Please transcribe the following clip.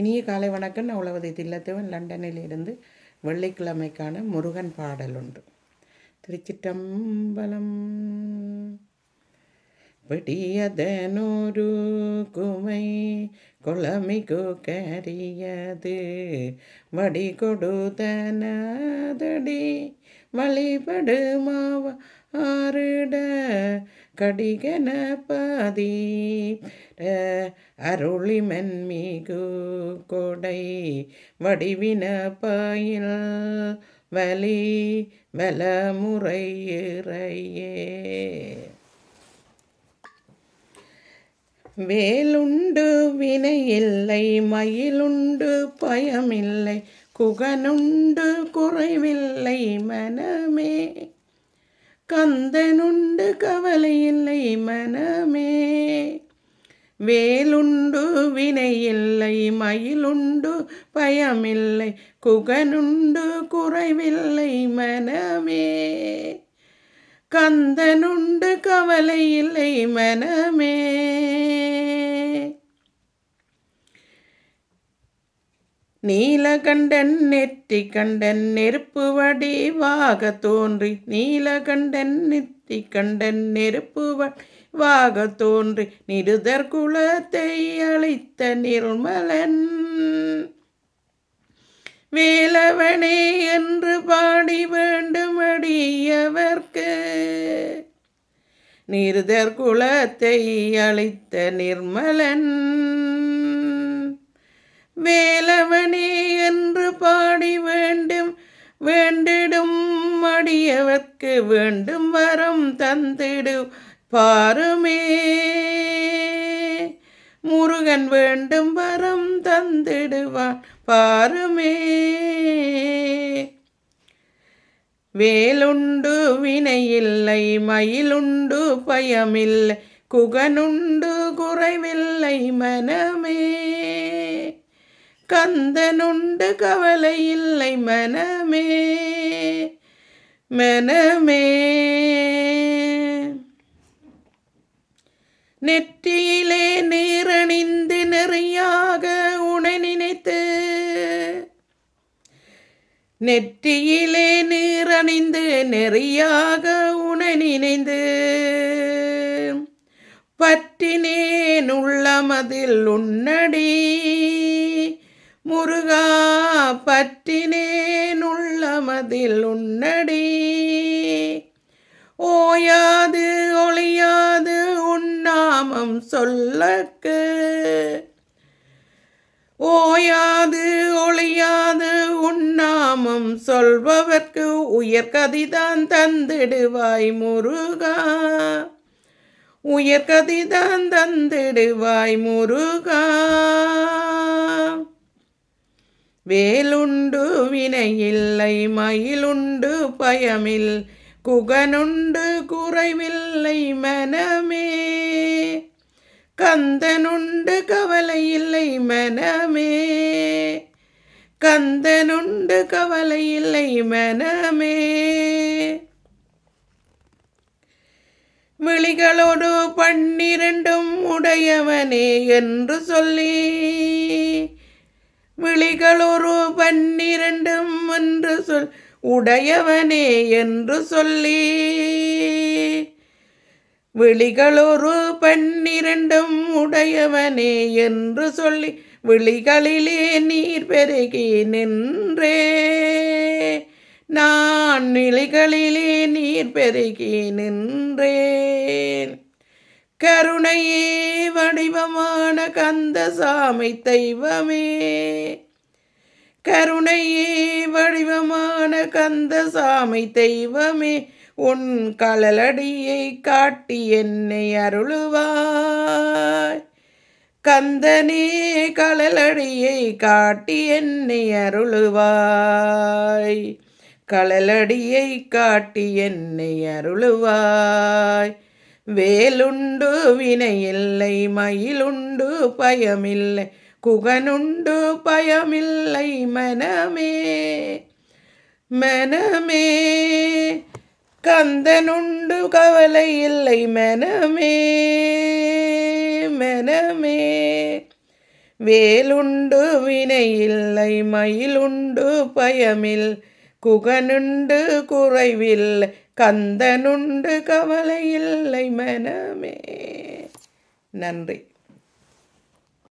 இனிய காலை வணக்கம் உழவதி தில்லத்தவன் லண்டனில் இருந்து வெள்ளிக்கிழமைக்கான முருகன் பாடல் உண்டு திருச்சிட்டம்பலம் பிடியதனொரு குமை குளமிகு கரியது வடி கொடுதனதடி வழிபடுமாவ ஆறுட கடிகணபதி அருளிமன் மிகு கொடை வடிவின பயில் வலி வலமுறையிறையே வேலுண்டு வினையில்லை மயிலுண்டு பயமில்லை குகனுண்டு குறைவில்லை கந்தனுண்டு கவலை இல்லை மனமே வேலுண்டு வினையில்லை மயிலுண்டு பயமில்லை குகனுண்டு குறைவில்லை மனமே கந்தனுண்டு கவலை இல்லை மனமே நீலகண்டன் நெற்றி கண்டன் நெருப்பு வடிவாக தோன்றி நீலகண்டன் நெத்தி கண்டன் நெருப்பு வடிவாக தோன்றி நிருதர் குலத்தை அழைத்த நிர்மலன் வேலவனே என்று பாடி வேண்டும் அடியவர்க்கு நிருதர் குலத்தை அழைத்த நிர்மலன் வேலவனே என்று பாடி வேண்டும் வேண்டிடும் மடியவர்க்கு வேண்டும் வரம் தந்திடு பாருமே முருகன் வேண்டும் வரம் தந்திடுவான் பாருமே வேலுண்டு வினையில்லை மயிலுண்டு பயமில்லை குகனுண்டு குறைவில்லை மனமே கந்தனுண்டு கவலை இல்லை மனமே மனமே நெற்றியிலே நீரணிந்து நிறையாக உனை நினைத்து நெற்றியிலே நீரணிந்து நெறியாக உனை நினைந்து பற்றினேன் உள்ளமதில் உன்னடி முருகா பற்றினேனுள்ளமதில் உன்னடி ஓயாது ஒளியாது உன்னாமம் சொல்லக்கு ஓயாது ஒளியாது உன்னாமம் சொல்பவர்க்கு உயர் கதிதான் தந்திடுவாய் முருகா உயர் கதிதான் தந்திடுவாய் முருகா வேலுண்டு வினையில்லை மயிலுண்டு பயமில் குகனுண்டு குறைவில்லை மனமே கந்தனுண்டு கவலை இல்லை மனமே கந்தனுண்டு கவலை இல்லை மனமே விழிகளோடு பன்னிரண்டும் உடையவனே என்று சொல்லி விழிகளொரு பன்னிரண்டும் என்று சொல் உடையவனே என்று சொல்லி விழிகளொரு பன்னிரண்டும் உடையவனே என்று சொல்லி விழிகளிலே நீர் பெருகி நின்றே நான் நிலைகளிலே நீர் பெருகி நின்றேன் கருணையே வடிவமான கந்த சாமி தெய்வமே கருணையே வடிவமான கந்த சாமி தெய்வமே உன் கலலடியை காட்டி என்னை அருளுவாய் கந்தனே கலலடியை காட்டி என்னை அருளுவாய் கலலடியை காட்டி என்னை அருளுவாய் வேலுண்டு வினையில்லை மயிலுண்டு பயமில்லை குகனுண்டு பயமில்லை மனமே மனமே கந்தனுண்டு கவலை இல்லை மனமே மனமே வேலுண்டு வினையில்லை மயிலுண்டு பயமில்லை குகனுண்டு குறைவில் கந்தனுண்டு கவலை இல்லை மனமே நன்றி